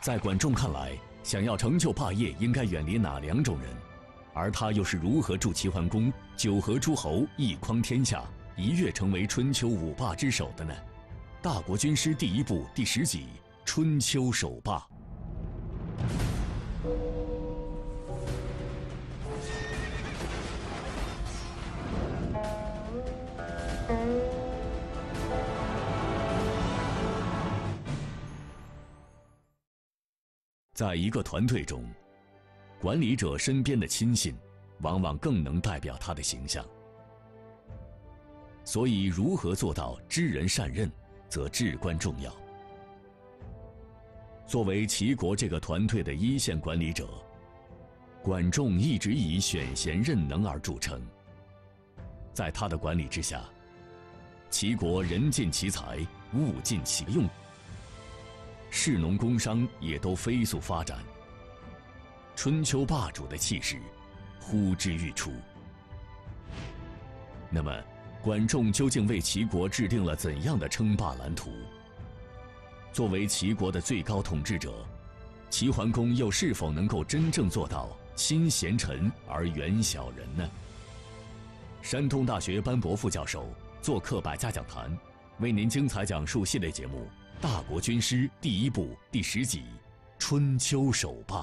在管仲看来，想要成就霸业，应该远离哪两种人？而他又是如何助齐桓公九合诸侯、一匡天下，一跃成为春秋五霸之首的呢？《大国军师》第一部第十集《春秋首霸》。在一个团队中，管理者身边的亲信，往往更能代表他的形象。所以，如何做到知人善任，则至关重要。作为齐国这个团队的一线管理者，管仲一直以选贤任能而著称。在他的管理之下，齐国人尽其才，物尽其用。士农工商也都飞速发展，春秋霸主的气势呼之欲出。那么，管仲究竟为齐国制定了怎样的称霸蓝图？作为齐国的最高统治者，齐桓公又是否能够真正做到亲贤臣而远小人呢？山东大学班博副教授做客百家讲坛，为您精彩讲述系列节目。《大国军师》第一部第十集《春秋首霸》。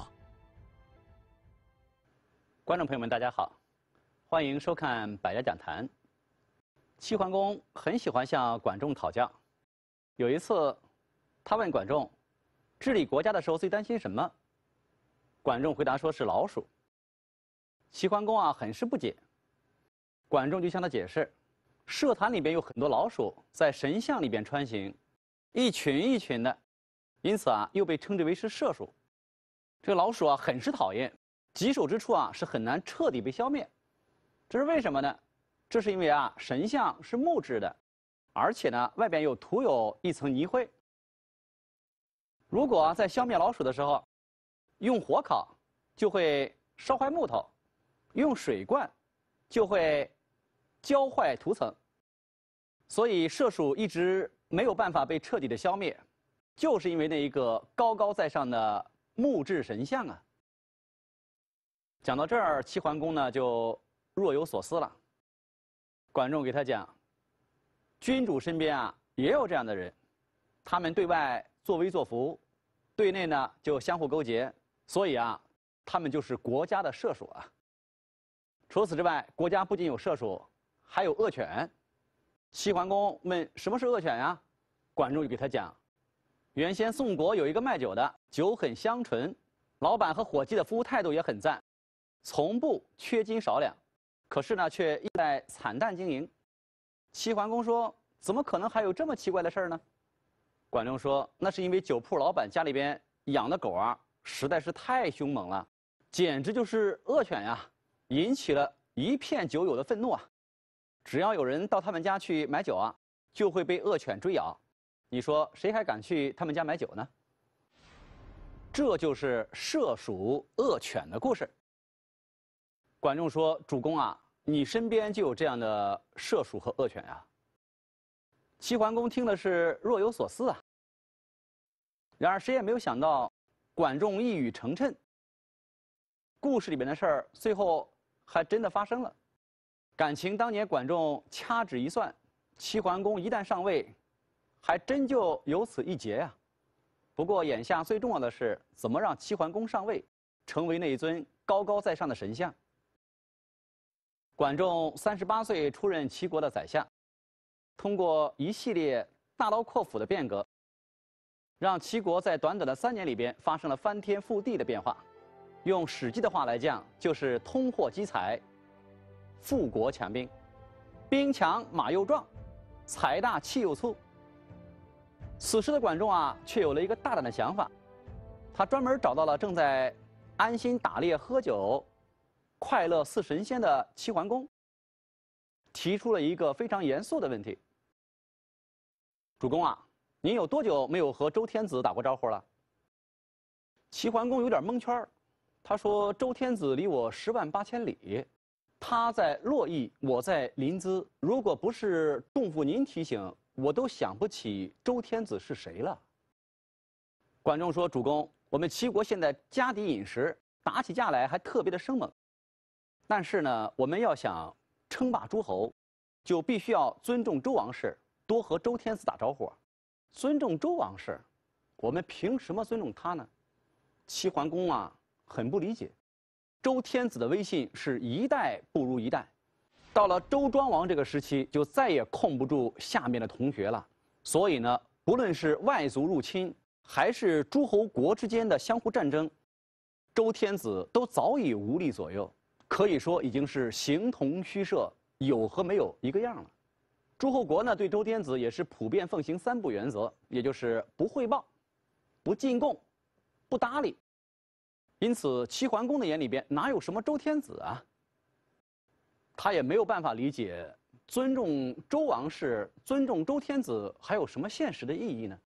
观众朋友们，大家好，欢迎收看《百家讲坛》。齐桓公很喜欢向管仲讨教。有一次，他问管仲，治理国家的时候最担心什么？管仲回答说是老鼠。齐桓公啊，很是不解。管仲就向他解释，社坛里边有很多老鼠在神像里边穿行。一群一群的，因此啊，又被称之为是射鼠。这个老鼠啊，很是讨厌，棘手之处啊，是很难彻底被消灭。这是为什么呢？这是因为啊，神像是木质的，而且呢，外边又涂有一层泥灰。如果在消灭老鼠的时候，用火烤，就会烧坏木头；用水灌，就会浇坏涂层。所以射鼠一直。没有办法被彻底的消灭，就是因为那一个高高在上的木质神像啊。讲到这儿，齐桓公呢就若有所思了。管仲给他讲，君主身边啊也有这样的人，他们对外作威作福，对内呢就相互勾结，所以啊，他们就是国家的社鼠啊。除此之外，国家不仅有社鼠，还有恶犬。齐桓公问：“什么是恶犬呀？”管仲就给他讲：“原先宋国有一个卖酒的，酒很香醇，老板和伙计的服务态度也很赞，从不缺斤少两，可是呢，却一代惨淡经营。”齐桓公说：“怎么可能还有这么奇怪的事儿呢？”管仲说：“那是因为酒铺老板家里边养的狗啊，实在是太凶猛了，简直就是恶犬呀，引起了一片酒友的愤怒啊。”只要有人到他们家去买酒啊，就会被恶犬追咬。你说谁还敢去他们家买酒呢？这就是涉鼠恶犬的故事。管仲说：“主公啊，你身边就有这样的涉鼠和恶犬啊。”齐桓公听的是若有所思啊。然而谁也没有想到，管仲一语成谶。故事里面的事儿最后还真的发生了。感情当年管仲掐指一算，齐桓公一旦上位，还真就有此一劫呀。不过眼下最重要的是怎么让齐桓公上位，成为那一尊高高在上的神像。管仲三十八岁出任齐国的宰相，通过一系列大刀阔斧的变革，让齐国在短短的三年里边发生了翻天覆地的变化。用《史记》的话来讲，就是“通货积财”。富国强兵，兵强马又壮，财大气又粗。此时的管仲啊，却有了一个大胆的想法，他专门找到了正在安心打猎、喝酒、快乐似神仙的齐桓公，提出了一个非常严肃的问题：“主公啊，您有多久没有和周天子打过招呼了？”齐桓公有点蒙圈他说：“周天子离我十万八千里。”他在洛邑，我在临淄。如果不是仲父您提醒，我都想不起周天子是谁了。管仲说：“主公，我们齐国现在家底殷实，打起架来还特别的生猛。但是呢，我们要想称霸诸侯，就必须要尊重周王室，多和周天子打招呼。尊重周王室，我们凭什么尊重他呢？”齐桓公啊，很不理解。周天子的威信是一代不如一代，到了周庄王这个时期，就再也控不住下面的同学了。所以呢，不论是外族入侵，还是诸侯国之间的相互战争，周天子都早已无力左右，可以说已经是形同虚设，有和没有一个样了。诸侯国呢，对周天子也是普遍奉行三不原则，也就是不汇报、不进贡、不搭理。因此，齐桓公的眼里边哪有什么周天子啊？他也没有办法理解尊重周王室、尊重周天子还有什么现实的意义呢？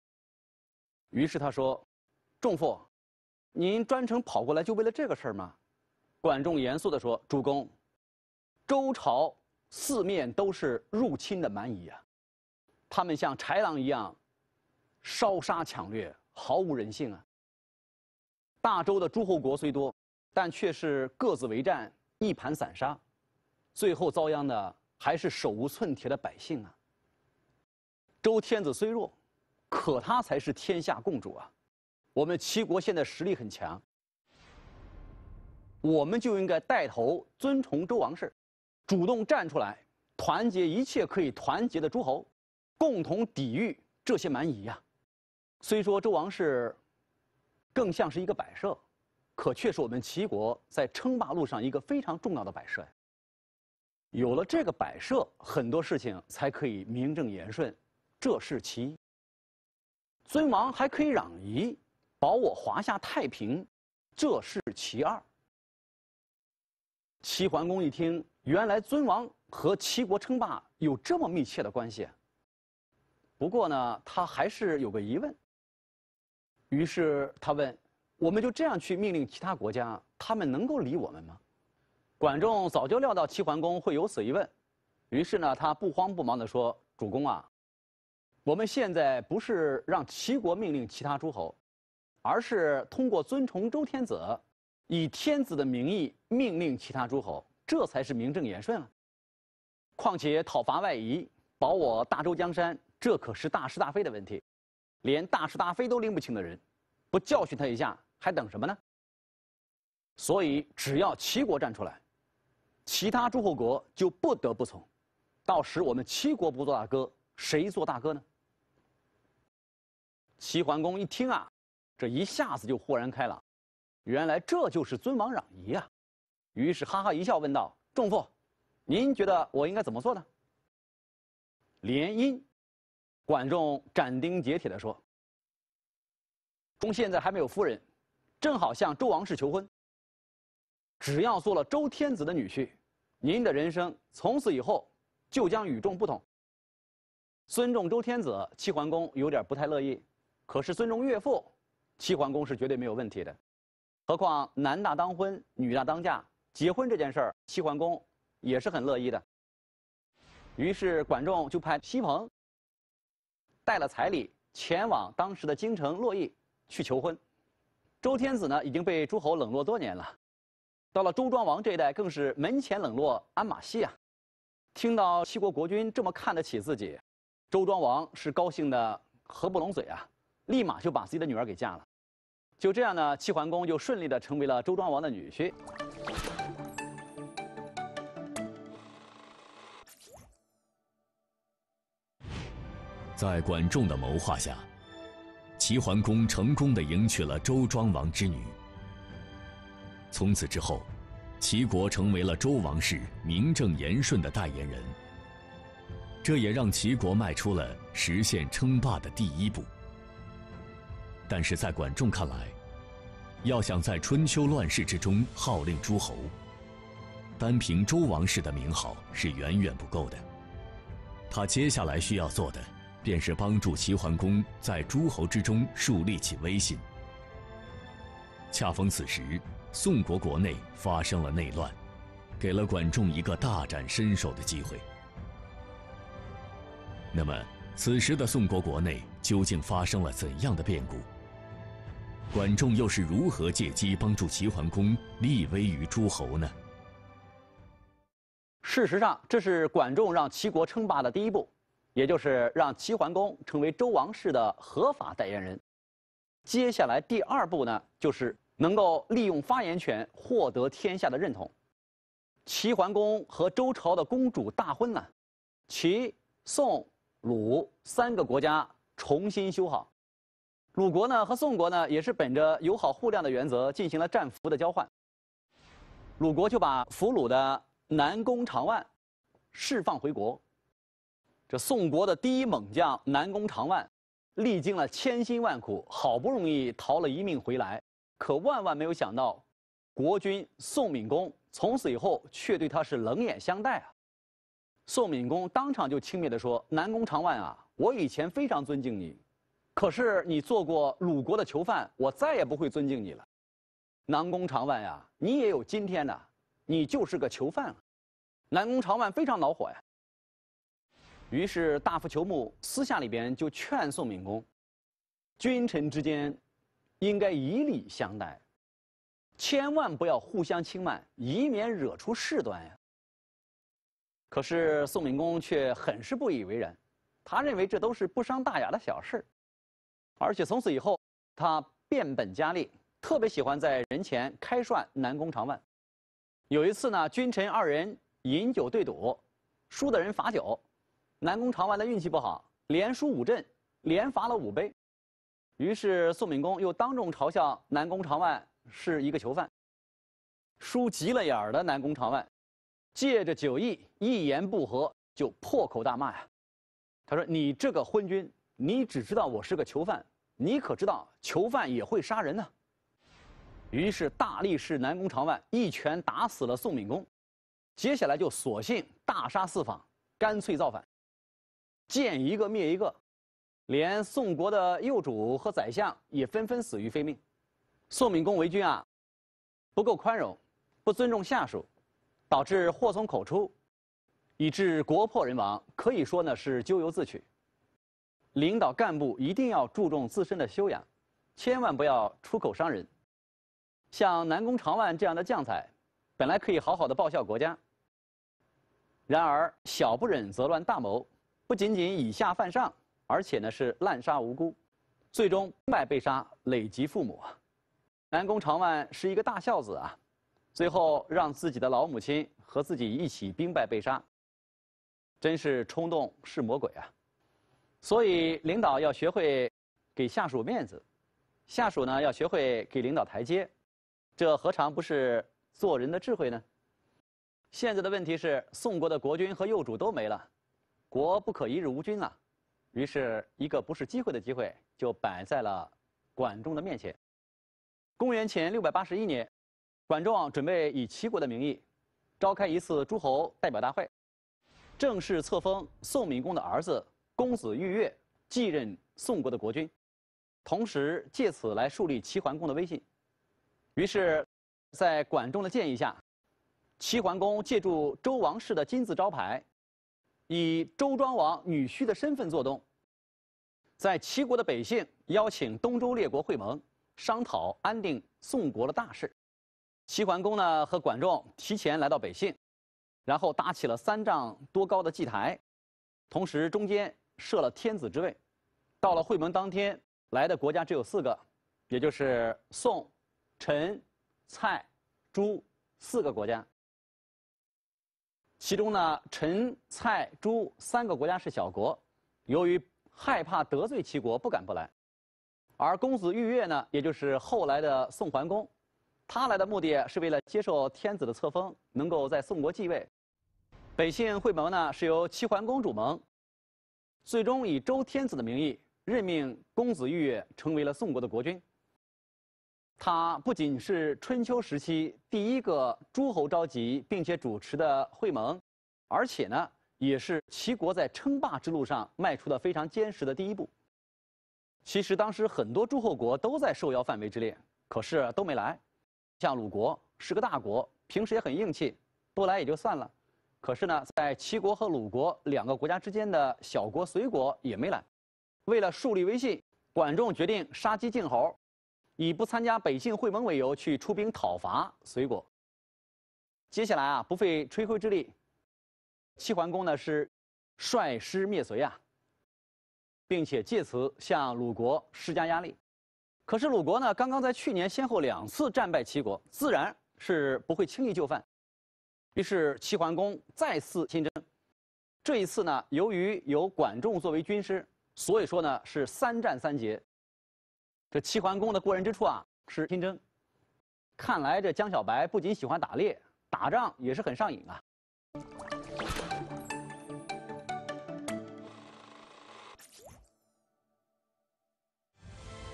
于是他说：“仲父，您专程跑过来就为了这个事儿吗？”管仲严肃地说：“主公，周朝四面都是入侵的蛮夷啊，他们像豺狼一样，烧杀抢掠，毫无人性啊。”大周的诸侯国虽多，但却是各自为战，一盘散沙，最后遭殃的还是手无寸铁的百姓啊。周天子虽弱，可他才是天下共主啊。我们齐国现在实力很强，我们就应该带头尊崇周王室，主动站出来，团结一切可以团结的诸侯，共同抵御这些蛮夷呀。虽说周王室。更像是一个摆设，可却是我们齐国在称霸路上一个非常重要的摆设。有了这个摆设，很多事情才可以名正言顺，这是其一。尊王还可以攘夷，保我华夏太平，这是其二。齐桓公一听，原来尊王和齐国称霸有这么密切的关系。不过呢，他还是有个疑问。于是他问：“我们就这样去命令其他国家，他们能够理我们吗？”管仲早就料到齐桓公会有此一问，于是呢，他不慌不忙地说：“主公啊，我们现在不是让齐国命令其他诸侯，而是通过尊崇周天子，以天子的名义命令其他诸侯，这才是名正言顺啊。况且讨伐外夷，保我大周江山，这可是大是大非的问题。”连大是大非都拎不清的人，不教训他一下还等什么呢？所以只要齐国站出来，其他诸侯国就不得不从。到时我们齐国不做大哥，谁做大哥呢？齐桓公一听啊，这一下子就豁然开朗，原来这就是尊王攘夷啊！于是哈哈一笑，问道：“仲父，您觉得我应该怎么做呢？”联姻。管仲斩钉截铁地说：“仲现在还没有夫人，正好向周王室求婚。只要做了周天子的女婿，您的人生从此以后就将与众不同。尊重周天子，齐桓公有点不太乐意。可是尊重岳父，齐桓公是绝对没有问题的。何况男大当婚，女大当嫁，结婚这件事儿，齐桓公也是很乐意的。于是管仲就派西彭。”带了彩礼，前往当时的京城洛邑去求婚。周天子呢已经被诸侯冷落多年了，到了周庄王这一代更是门前冷落鞍马稀啊。听到齐国国君这么看得起自己，周庄王是高兴得合不拢嘴啊，立马就把自己的女儿给嫁了。就这样呢，齐桓公就顺利地成为了周庄王的女婿。在管仲的谋划下，齐桓公成功地迎娶了周庄王之女。从此之后，齐国成为了周王室名正言顺的代言人。这也让齐国迈出了实现称霸的第一步。但是在管仲看来，要想在春秋乱世之中号令诸侯，单凭周王室的名号是远远不够的。他接下来需要做的。便是帮助齐桓公在诸侯之中树立起威信。恰逢此时，宋国国内发生了内乱，给了管仲一个大展身手的机会。那么，此时的宋国国内究竟发生了怎样的变故？管仲又是如何借机帮助齐桓公立威于诸侯呢？事实上，这是管仲让齐国称霸的第一步。也就是让齐桓公成为周王室的合法代言人。接下来第二步呢，就是能够利用发言权获得天下的认同。齐桓公和周朝的公主大婚呢，齐、宋、鲁三个国家重新修好。鲁国呢和宋国呢，也是本着友好互谅的原则进行了战俘的交换。鲁国就把俘虏的南宫长万释放回国。这宋国的第一猛将南宫长万，历经了千辛万苦，好不容易逃了一命回来，可万万没有想到，国君宋闵公从此以后却对他是冷眼相待啊！宋闵公当场就轻蔑地说：“南宫长万啊，我以前非常尊敬你，可是你做过鲁国的囚犯，我再也不会尊敬你了。南宫长万呀，你也有今天呐，你就是个囚犯了。”南宫长万非常恼火呀。于是，大夫裘睦私下里边就劝宋敏公，君臣之间应该以礼相待，千万不要互相轻慢，以免惹出事端呀。可是宋敏公却很是不以为然，他认为这都是不伤大雅的小事而且从此以后，他变本加厉，特别喜欢在人前开涮南宫长万。有一次呢，君臣二人饮酒对赌，输的人罚酒。南宫长万的运气不好，连输五阵，连罚了五杯，于是宋敏公又当众嘲笑南宫长万是一个囚犯。输急了眼儿的南宫长万，借着酒意，一言不合就破口大骂呀。他说：“你这个昏君，你只知道我是个囚犯，你可知道囚犯也会杀人呢？”于是大力士南宫长万一拳打死了宋敏公，接下来就索性大杀四方，干脆造反。见一个灭一个，连宋国的幼主和宰相也纷纷死于非命。宋敏公为君啊，不够宽容，不尊重下属，导致祸从口出，以致国破人亡，可以说呢是咎由自取。领导干部一定要注重自身的修养，千万不要出口伤人。像南宫长万这样的将才，本来可以好好的报效国家，然而小不忍则乱大谋。不仅仅以下犯上，而且呢是滥杀无辜，最终兵败被杀，累及父母。南宫长万是一个大孝子啊，最后让自己的老母亲和自己一起兵败被杀，真是冲动是魔鬼啊！所以领导要学会给下属面子，下属呢要学会给领导台阶，这何尝不是做人的智慧呢？现在的问题是，宋国的国君和幼主都没了。国不可一日无君啊，于是，一个不是机会的机会就摆在了管仲的面前。公元前六百八十一年，管仲准备以齐国的名义召开一次诸侯代表大会，正式册封宋明公的儿子公子玉月继任宋国的国君，同时借此来树立齐桓公的威信。于是，在管仲的建议下，齐桓公借助周王室的金字招牌。以周庄王女婿的身份做东，在齐国的北信邀请东周列国会盟，商讨安定宋国的大事。齐桓公呢和管仲提前来到北信。然后搭起了三丈多高的祭台，同时中间设了天子之位。到了会盟当天，来的国家只有四个，也就是宋、陈、蔡、朱四个国家。其中呢，陈、蔡、朱三个国家是小国，由于害怕得罪齐国，不敢不来。而公子玉月呢，也就是后来的宋桓公，他来的目的是为了接受天子的册封，能够在宋国继位。北信会盟呢，是由齐桓公主盟，最终以周天子的名义任命公子月成为了宋国的国君。他不仅是春秋时期第一个诸侯召集并且主持的会盟，而且呢，也是齐国在称霸之路上迈出的非常坚实的第一步。其实当时很多诸侯国都在受邀范围之列，可是都没来。像鲁国是个大国，平时也很硬气，不来也就算了。可是呢，在齐国和鲁国两个国家之间的小国随国也没来。为了树立威信，管仲决定杀鸡儆猴。以不参加北晋会盟为由去出兵讨伐隋国。接下来啊，不费吹灰之力，齐桓公呢是率师灭隋啊，并且借此向鲁国施加压力。可是鲁国呢，刚刚在去年先后两次战败齐国，自然是不会轻易就范。于是齐桓公再次亲征，这一次呢，由于有管仲作为军师，所以说呢是三战三捷。这齐桓公的过人之处啊，是亲征。看来这江小白不仅喜欢打猎，打仗也是很上瘾啊。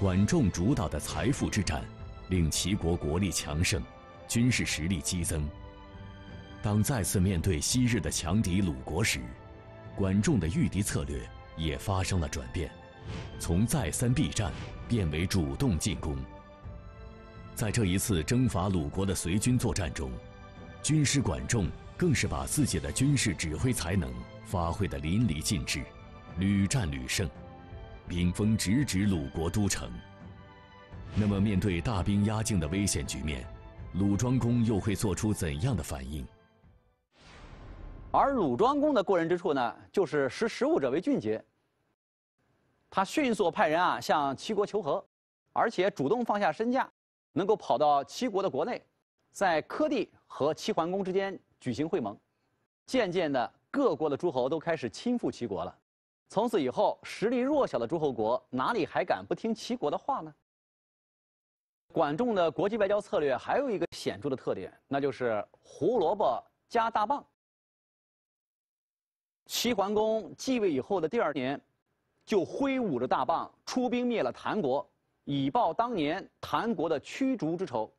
管仲主导的财富之战，令齐国国力强盛，军事实力激增。当再次面对昔日的强敌鲁国时，管仲的御敌策略也发生了转变。从再三避战变为主动进攻。在这一次征伐鲁国的随军作战中，军师管仲更是把自己的军事指挥才能发挥得淋漓尽致，屡战屡胜，兵锋直指鲁国都城。那么，面对大兵压境的危险局面，鲁庄公又会做出怎样的反应？而鲁庄公的过人之处呢，就是识时务者为俊杰。他迅速派人啊向齐国求和，而且主动放下身价，能够跑到齐国的国内，在柯地和齐桓公之间举行会盟。渐渐的，各国的诸侯都开始亲附齐国了。从此以后，实力弱小的诸侯国哪里还敢不听齐国的话呢？管仲的国际外交策略还有一个显著的特点，那就是胡萝卜加大棒。齐桓公继位以后的第二年。就挥舞着大棒出兵灭了谭国，以报当年谭国的驱逐之仇。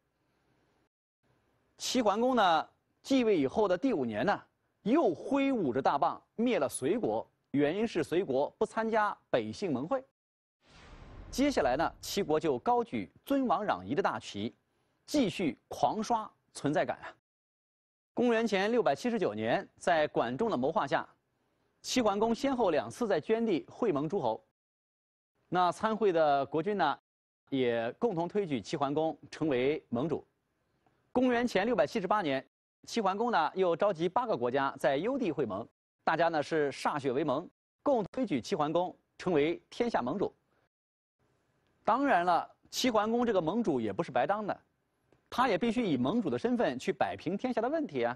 齐桓公呢继位以后的第五年呢，又挥舞着大棒灭了隋国，原因是隋国不参加北姓盟会。接下来呢，齐国就高举尊王攘夷的大旗，继续狂刷存在感啊！公元前六百七十九年，在管仲的谋划下。齐桓公先后两次在捐地会盟诸侯，那参会的国君呢，也共同推举齐桓公成为盟主。公元前六百七十八年，齐桓公呢又召集八个国家在幽地会盟，大家呢是歃血为盟，共同推举齐桓公成为天下盟主。当然了，齐桓公这个盟主也不是白当的，他也必须以盟主的身份去摆平天下的问题啊。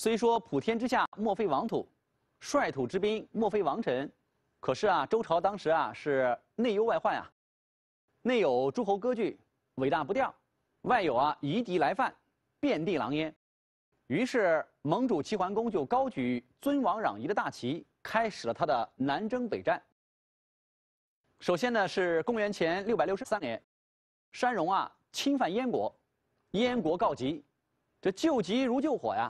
虽说普天之下莫非王土，率土之滨莫非王臣，可是啊，周朝当时啊是内忧外患啊，内有诸侯割据，尾大不掉，外有啊夷狄来犯，遍地狼烟。于是盟主齐桓公就高举尊王攘夷的大旗，开始了他的南征北战。首先呢是公元前六百六十三年，山戎啊侵犯燕国，燕国告急，这救急如救火呀。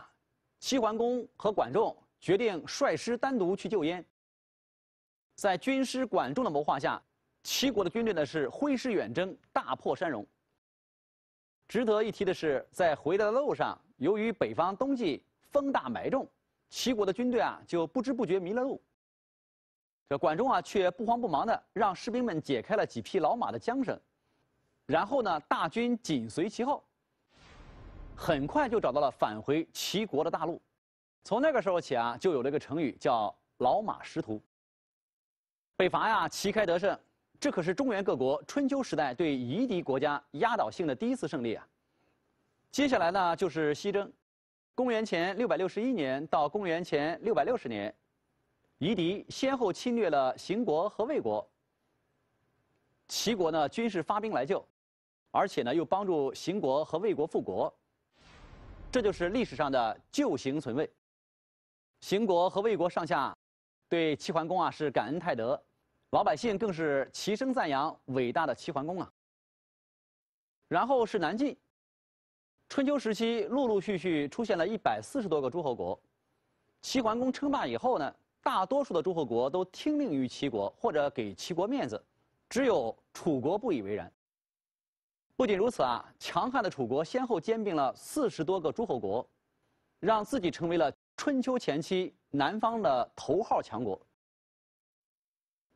齐桓公和管仲决定率师单独去救燕。在军师管仲的谋划下，齐国的军队呢是挥师远征，大破山戎。值得一提的是，在回来的路上，由于北方冬季风大霾重，齐国的军队啊就不知不觉迷了路。这管仲啊却不慌不忙的让士兵们解开了几匹老马的缰绳，然后呢大军紧随其后。很快就找到了返回齐国的大路，从那个时候起啊，就有了一个成语叫“老马识途”。北伐呀，旗开得胜，这可是中原各国春秋时代对夷狄国家压倒性的第一次胜利啊！接下来呢，就是西征，公元前六百六十一年到公元前六百六十年，夷狄先后侵略了秦国和魏国，齐国呢，军事发兵来救，而且呢，又帮助秦国和魏国复国。这就是历史上的旧行存位。秦国和魏国上下对齐桓公啊是感恩戴德，老百姓更是齐声赞扬伟大的齐桓公啊。然后是南晋，春秋时期陆陆续续出现了一百四十多个诸侯国，齐桓公称霸以后呢，大多数的诸侯国都听命于齐国或者给齐国面子，只有楚国不以为然。不仅如此啊，强悍的楚国先后兼并了四十多个诸侯国，让自己成为了春秋前期南方的头号强国。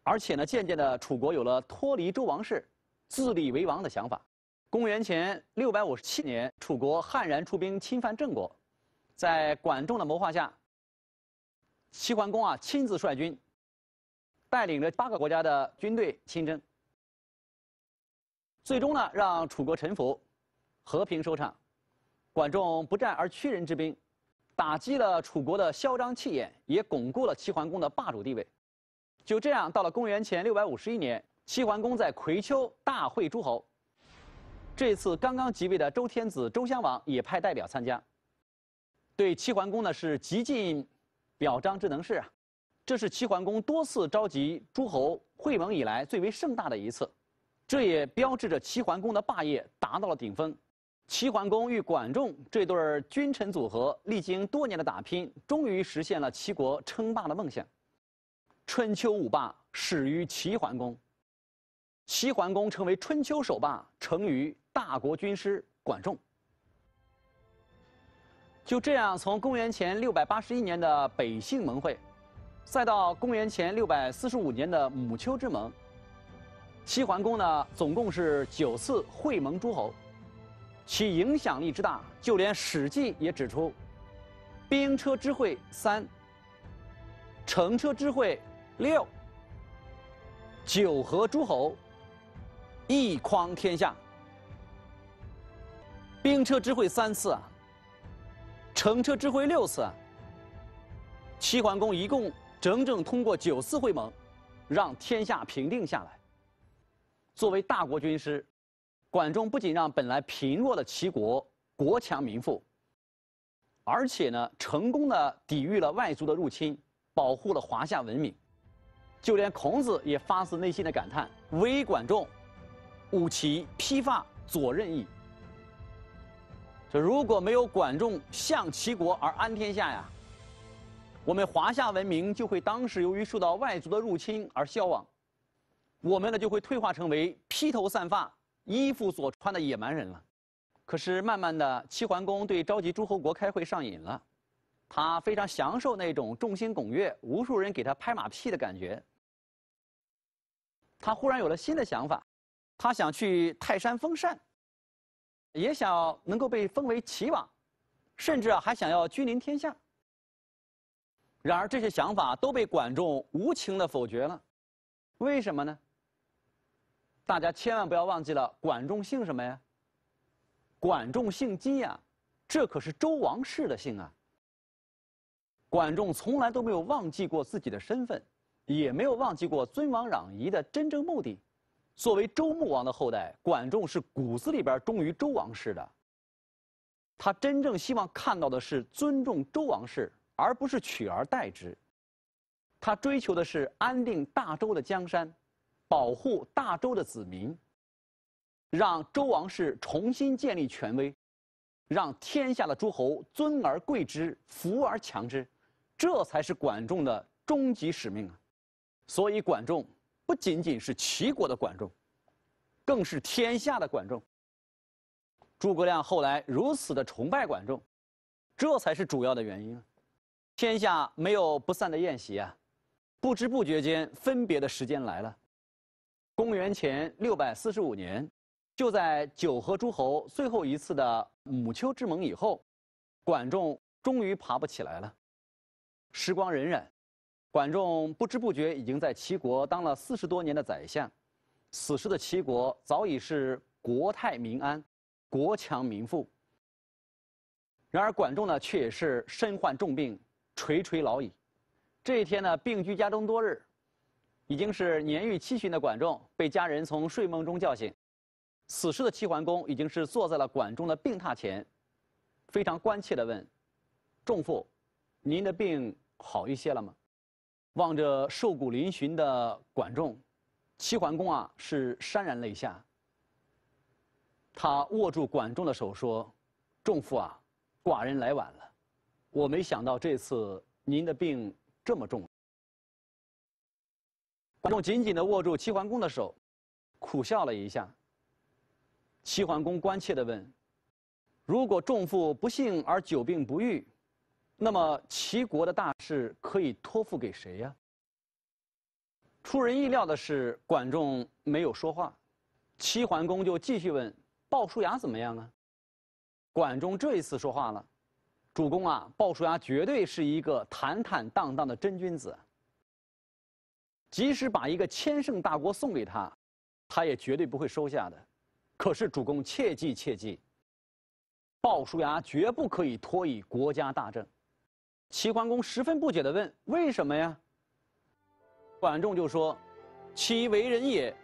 而且呢，渐渐的，楚国有了脱离周王室、自立为王的想法。公元前六百五十七年，楚国悍然出兵侵犯郑国，在管仲的谋划下，齐桓公啊亲自率军，带领着八个国家的军队亲征。最终呢，让楚国臣服，和平收场。管仲不战而屈人之兵，打击了楚国的嚣张气焰，也巩固了齐桓公的霸主地位。就这样，到了公元前六百五十一年，齐桓公在葵丘大会诸侯。这次刚刚即位的周天子周襄王也派代表参加，对齐桓公呢是极尽表彰之能事啊。这是齐桓公多次召集诸侯会盟以来最为盛大的一次。这也标志着齐桓公的霸业达到了顶峰。齐桓公与管仲这对君臣组合，历经多年的打拼，终于实现了齐国称霸的梦想。春秋五霸始于齐桓公，齐桓公成为春秋首霸，成于大国军师管仲。就这样，从公元前六百八十一年的北杏盟会，再到公元前六百四十五年的母丘之盟。齐桓公呢，总共是九次会盟诸侯，其影响力之大，就连《史记》也指出：兵车之会三，乘车之会六，九合诸侯，一匡天下。兵车之会三次啊，乘车之会六次，啊，齐桓公一共整整通过九次会盟，让天下平定下来。作为大国军师，管仲不仅让本来贫弱的齐国国强民富，而且呢，成功的抵御了外族的入侵，保护了华夏文明。就连孔子也发自内心的感叹：“微管仲，吾其披发左衽矣。”这如果没有管仲相齐国而安天下呀，我们华夏文明就会当时由于受到外族的入侵而消亡。我们呢就会退化成为披头散发、衣服所穿的野蛮人了。可是慢慢的，齐桓公对召集诸侯国开会上瘾了，他非常享受那种众星拱月、无数人给他拍马屁的感觉。他忽然有了新的想法，他想去泰山封禅，也想能够被封为齐王，甚至啊还想要君临天下。然而这些想法都被管仲无情的否决了，为什么呢？大家千万不要忘记了，管仲姓什么呀？管仲姓姬呀，这可是周王室的姓啊。管仲从来都没有忘记过自己的身份，也没有忘记过尊王攘夷的真正目的。作为周穆王的后代，管仲是骨子里边忠于周王室的。他真正希望看到的是尊重周王室，而不是取而代之。他追求的是安定大周的江山。保护大周的子民，让周王室重新建立权威，让天下的诸侯尊而贵之，服而强之，这才是管仲的终极使命啊！所以，管仲不仅仅是齐国的管仲，更是天下的管仲。诸葛亮后来如此的崇拜管仲，这才是主要的原因。天下没有不散的宴席啊，不知不觉间，分别的时间来了。公元前六百四十五年，就在九合诸侯最后一次的母丘之盟以后，管仲终于爬不起来了。时光荏苒，管仲不知不觉已经在齐国当了四十多年的宰相。此时的齐国早已是国泰民安，国强民富。然而管仲呢，却也是身患重病，垂垂老矣。这一天呢，病居家中多日。已经是年逾七旬的管仲被家人从睡梦中叫醒，此时的齐桓公已经是坐在了管仲的病榻前，非常关切的问：“仲父，您的病好一些了吗？”望着瘦骨嶙峋的管仲，齐桓公啊是潸然泪下。他握住管仲的手说：“仲父啊，寡人来晚了，我没想到这次您的病这么重。”管仲紧紧地握住齐桓公的手，苦笑了一下。齐桓公关切地问：“如果仲父不幸而久病不愈，那么齐国的大事可以托付给谁呀？”出人意料的是，管仲没有说话。齐桓公就继续问：“鲍叔牙怎么样啊？”管仲这一次说话了：“主公啊，鲍叔牙绝对是一个坦坦荡荡的真君子。”即使把一个千乘大国送给他，他也绝对不会收下的。可是主公切记切记，鲍叔牙绝不可以托以国家大政。齐桓公十分不解的问：“为什么呀？”管仲就说：“其为人也，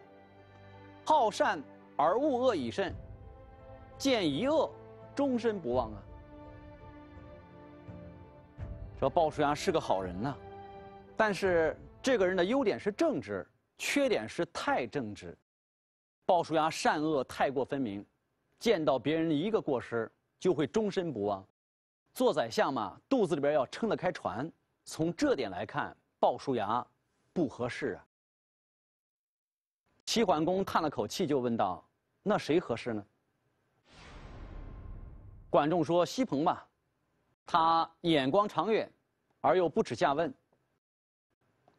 好善而恶恶以甚，见一恶，终身不忘啊。”这鲍叔牙是个好人呐，但是。这个人的优点是正直，缺点是太正直。鲍叔牙善恶太过分明，见到别人一个过失就会终身不忘。做宰相嘛，肚子里边要撑得开船。从这点来看，鲍叔牙不合适啊。齐桓公叹了口气，就问道：“那谁合适呢？”管仲说：“西彭吧，他眼光长远，而又不耻下问。”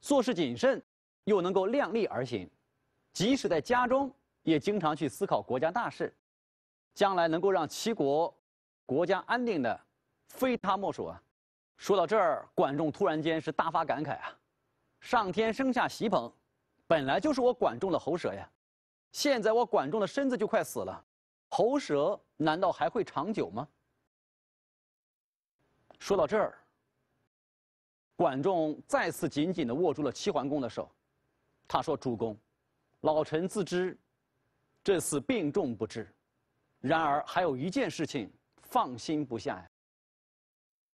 做事谨慎，又能够量力而行，即使在家中也经常去思考国家大事，将来能够让齐国国家安定的，非他莫属啊！说到这儿，管仲突然间是大发感慨啊！上天生下喜捧，本来就是我管仲的喉舌呀，现在我管仲的身子就快死了，喉舌难道还会长久吗？说到这儿。管仲再次紧紧地握住了齐桓公的手，他说：“主公，老臣自知这次病重不治，然而还有一件事情放心不下。”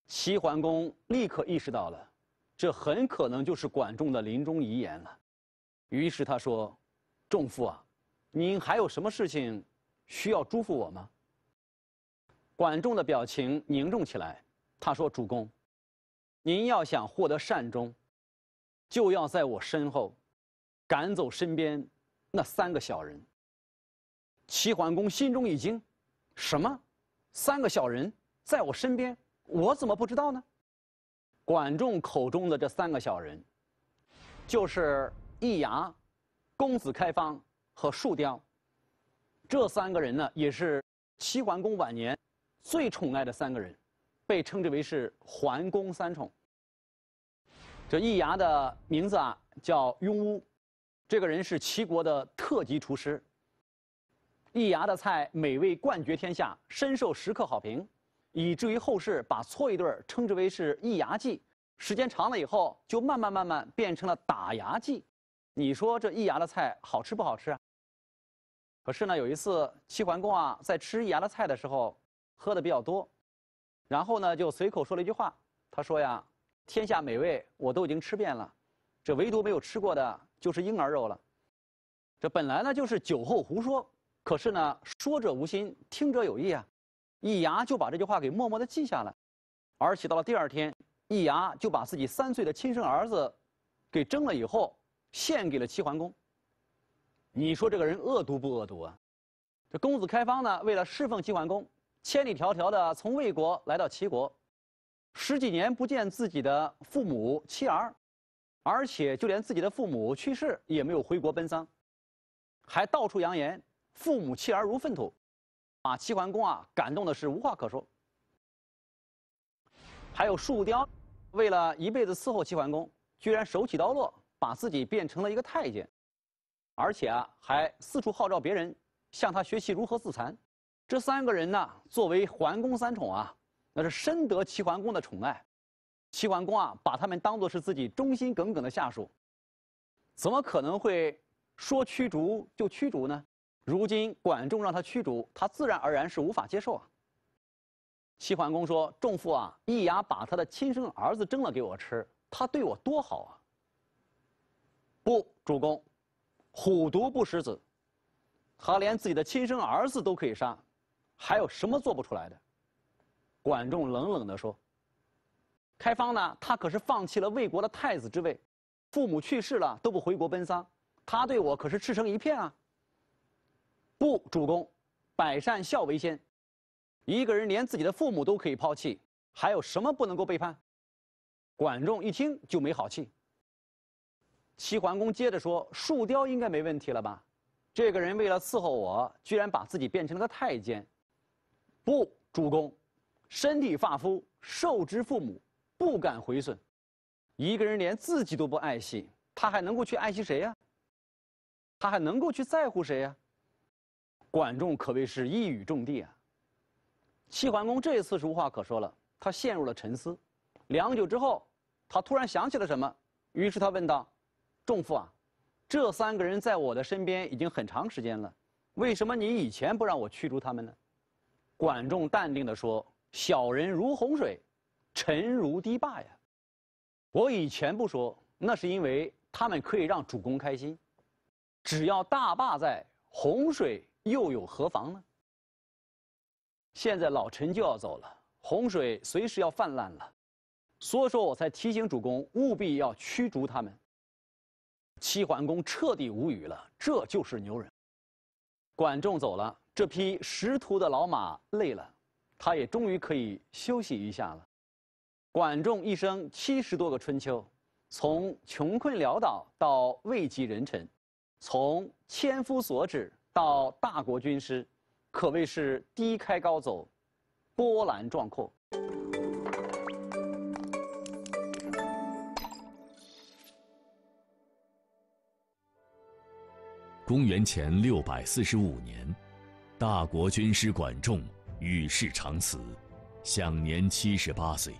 齐桓公立刻意识到了，这很可能就是管仲的临终遗言了。于是他说：“仲父啊，您还有什么事情需要嘱咐我吗？”管仲的表情凝重起来，他说：“主公。”您要想获得善终，就要在我身后赶走身边那三个小人。齐桓公心中一惊，什么？三个小人在我身边，我怎么不知道呢？管仲口中的这三个小人，就是易牙、公子开方和树雕。这三个人呢，也是齐桓公晚年最宠爱的三个人。被称之为是桓公三宠。这易牙的名字啊叫雍巫，这个人是齐国的特级厨师。易牙的菜美味冠绝天下，深受食客好评，以至于后世把搓一顿称之为是易牙记。时间长了以后就慢慢慢慢变成了打牙祭。你说这易牙的菜好吃不好吃？啊？可是呢，有一次齐桓公啊在吃易牙的菜的时候，喝的比较多。然后呢，就随口说了一句话。他说呀：“天下美味我都已经吃遍了，这唯独没有吃过的就是婴儿肉了。”这本来呢就是酒后胡说，可是呢，说者无心，听者有意啊。易牙就把这句话给默默的记下了，而且到了第二天，易牙就把自己三岁的亲生儿子，给蒸了以后，献给了齐桓公。你说这个人恶毒不恶毒啊？这公子开方呢，为了侍奉齐桓公。千里迢迢的从魏国来到齐国，十几年不见自己的父母妻儿，而且就连自己的父母去世也没有回国奔丧，还到处扬言父母妻儿如粪土，把齐桓公啊感动的是无话可说。还有树雕，为了一辈子伺候齐桓公，居然手起刀落把自己变成了一个太监，而且啊还四处号召别人向他学习如何自残。这三个人呢，作为桓公三宠啊，那是深得齐桓公的宠爱。齐桓公啊，把他们当作是自己忠心耿耿的下属，怎么可能会说驱逐就驱逐呢？如今管仲让他驱逐，他自然而然是无法接受啊。齐桓公说：“仲父啊，一牙把他的亲生儿子蒸了给我吃，他对我多好啊。”不，主公，虎毒不食子，他连自己的亲生儿子都可以杀。还有什么做不出来的？管仲冷冷地说：“开方呢，他可是放弃了魏国的太子之位，父母去世了都不回国奔丧，他对我可是赤诚一片啊。”不，主公，百善孝为先，一个人连自己的父母都可以抛弃，还有什么不能够背叛？管仲一听就没好气。齐桓公接着说：“树雕应该没问题了吧？这个人为了伺候我，居然把自己变成了个太监。”不，主公，身体发肤，受之父母，不敢毁损。一个人连自己都不爱惜，他还能够去爱惜谁呀？他还能够去在乎谁呀？管仲可谓是一语中的啊。齐桓公这一次是无话可说了，他陷入了沉思。良久之后，他突然想起了什么，于是他问道：“仲父啊，这三个人在我的身边已经很长时间了，为什么你以前不让我驱逐他们呢？”管仲淡定地说：“小人如洪水，沉如堤坝呀。我以前不说，那是因为他们可以让主公开心。只要大坝在，洪水又有何妨呢？现在老臣就要走了，洪水随时要泛滥了，所以说我才提醒主公，务必要驱逐他们。”齐桓公彻底无语了，这就是牛人。管仲走了，这匹识途的老马累了，他也终于可以休息一下了。管仲一生七十多个春秋，从穷困潦倒到位极人臣，从千夫所指到大国军师，可谓是低开高走，波澜壮阔。公元前六百四十五年，大国军师管仲与世长辞，享年七十八岁。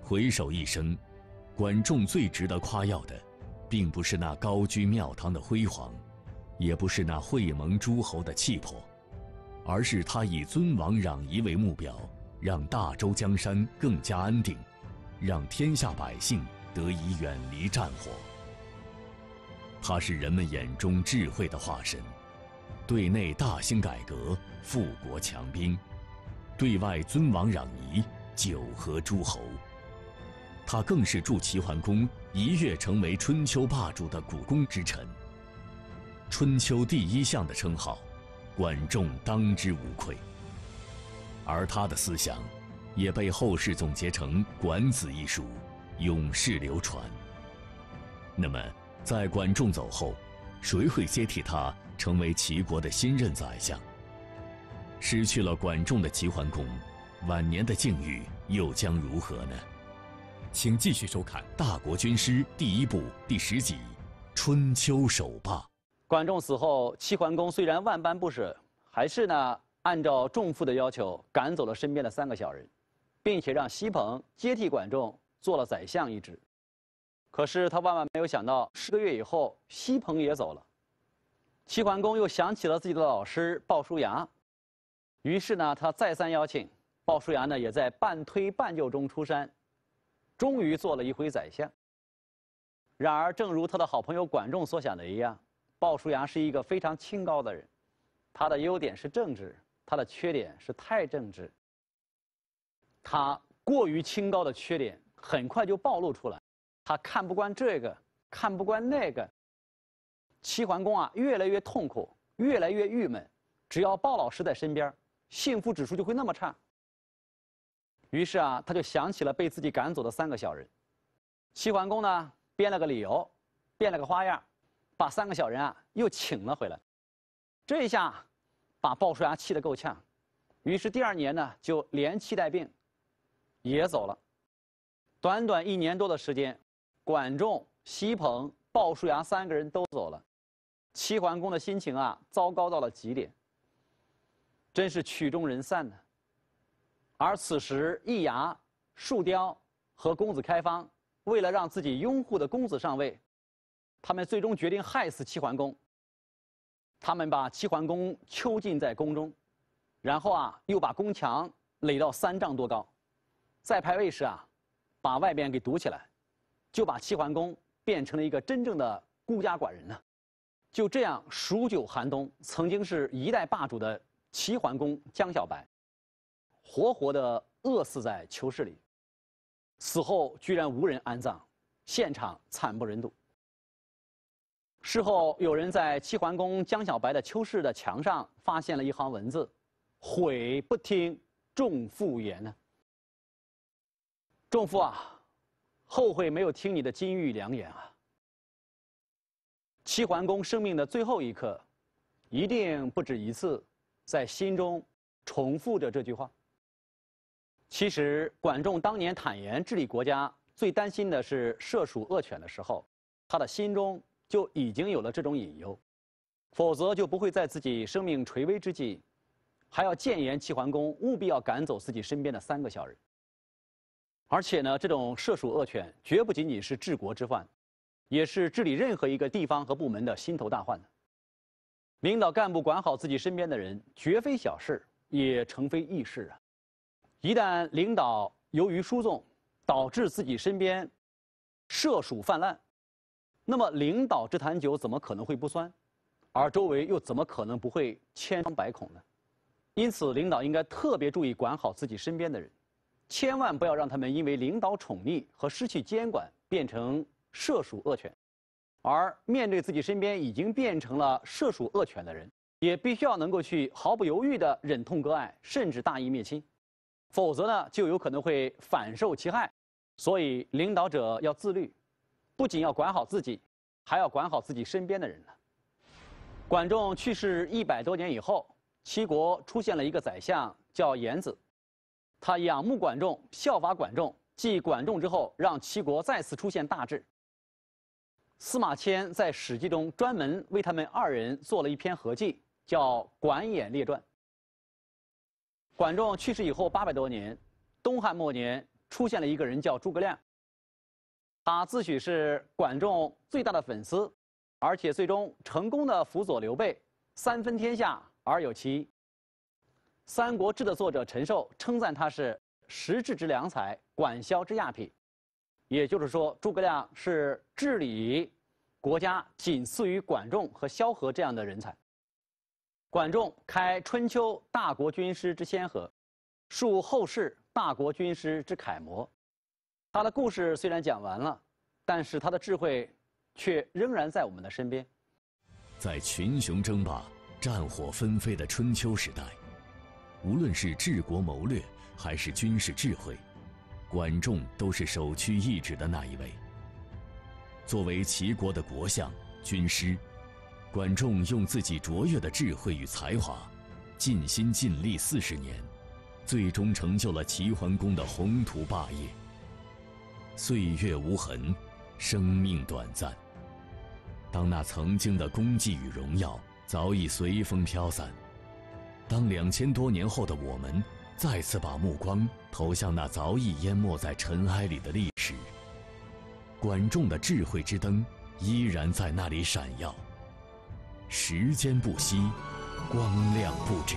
回首一生，管仲最值得夸耀的，并不是那高居庙堂的辉煌，也不是那会盟诸侯的气魄，而是他以尊王攘夷为目标，让大周江山更加安定，让天下百姓得以远离战火。他是人们眼中智慧的化身，对内大兴改革，富国强兵；对外尊王攘夷，九合诸侯。他更是助齐桓公一跃成为春秋霸主的股肱之臣。春秋第一相的称号，管仲当之无愧。而他的思想，也被后世总结成《管子》一书，永世流传。那么。在管仲走后，谁会接替他成为齐国的新任宰相？失去了管仲的齐桓公，晚年的境遇又将如何呢？请继续收看《大国军师》第一部第十集《春秋首霸》。管仲死后，齐桓公虽然万般不舍，还是呢按照仲父的要求赶走了身边的三个小人，并且让西彭接替管仲做了宰相一职。可是他万万没有想到，十个月以后，西鹏也走了。齐桓公又想起了自己的老师鲍叔牙，于是呢，他再三邀请鲍叔牙呢，也在半推半就中出山，终于做了一回宰相。然而，正如他的好朋友管仲所想的一样，鲍叔牙是一个非常清高的人，他的优点是正直，他的缺点是太正直。他过于清高的缺点很快就暴露出来。他看不惯这个，看不惯那个。齐桓公啊，越来越痛苦，越来越郁闷。只要鲍老师在身边，幸福指数就会那么差。于是啊，他就想起了被自己赶走的三个小人。齐桓公呢，编了个理由，变了个花样，把三个小人啊又请了回来。这一下，把鲍叔牙气得够呛。于是第二年呢，就连气带病，也走了。短短一年多的时间。管仲、西鹏、鲍叔牙三个人都走了，齐桓公的心情啊，糟糕到了极点。真是曲终人散呢。而此时，易牙、竖雕和公子开方，为了让自己拥护的公子上位，他们最终决定害死齐桓公。他们把齐桓公囚禁在宫中，然后啊，又把宫墙垒到三丈多高，在排位时啊，把外边给堵起来。就把齐桓公变成了一个真正的孤家寡人呢。就这样数九寒冬，曾经是一代霸主的齐桓公江小白，活活的饿死在囚室里，死后居然无人安葬，现场惨不忍睹。事后有人在齐桓公江小白的囚室的墙上发现了一行文字：“悔不听仲父言呢。”仲父啊。后悔没有听你的金玉良言啊！齐桓公生命的最后一刻，一定不止一次，在心中重复着这句话。其实，管仲当年坦言治理国家最担心的是射鼠恶犬的时候，他的心中就已经有了这种隐忧，否则就不会在自己生命垂危之际，还要谏言齐桓公务必要赶走自己身边的三个小人。而且呢，这种涉鼠恶犬绝不仅仅是治国之患，也是治理任何一个地方和部门的心头大患。领导干部管好自己身边的人，绝非小事，也成非易事啊！一旦领导由于疏纵，导致自己身边涉鼠泛滥，那么领导这坛酒怎么可能会不酸？而周围又怎么可能不会千疮百孔呢？因此，领导应该特别注意管好自己身边的人。千万不要让他们因为领导宠溺和失去监管变成涉鼠恶犬，而面对自己身边已经变成了涉鼠恶犬的人，也必须要能够去毫不犹豫地忍痛割爱，甚至大义灭亲，否则呢就有可能会反受其害。所以领导者要自律，不仅要管好自己，还要管好自己身边的人呢。管仲去世一百多年以后，齐国出现了一个宰相叫颜子。他仰慕管仲，效法管仲，继管仲之后，让齐国再次出现大治。司马迁在《史记》中专门为他们二人做了一篇合记，叫《管演列传》。管仲去世以后八百多年，东汉末年出现了一个人叫诸葛亮，他自诩是管仲最大的粉丝，而且最终成功的辅佐刘备，三分天下而有其一。《三国志》的作者陈寿称赞他是“实质之良才，管萧之亚匹”，也就是说，诸葛亮是治理国家仅次于管仲和萧何这样的人才。管仲开春秋大国军师之先河，树后世大国军师之楷模。他的故事虽然讲完了，但是他的智慧却仍然在我们的身边。在群雄争霸、战火纷飞的春秋时代。无论是治国谋略还是军事智慧，管仲都是首屈一指的那一位。作为齐国的国相、军师，管仲用自己卓越的智慧与才华，尽心尽力四十年，最终成就了齐桓公的宏图霸业。岁月无痕，生命短暂。当那曾经的功绩与荣耀早已随风飘散。当两千多年后的我们再次把目光投向那早已淹没在尘埃里的历史，管仲的智慧之灯依然在那里闪耀。时间不息，光亮不止。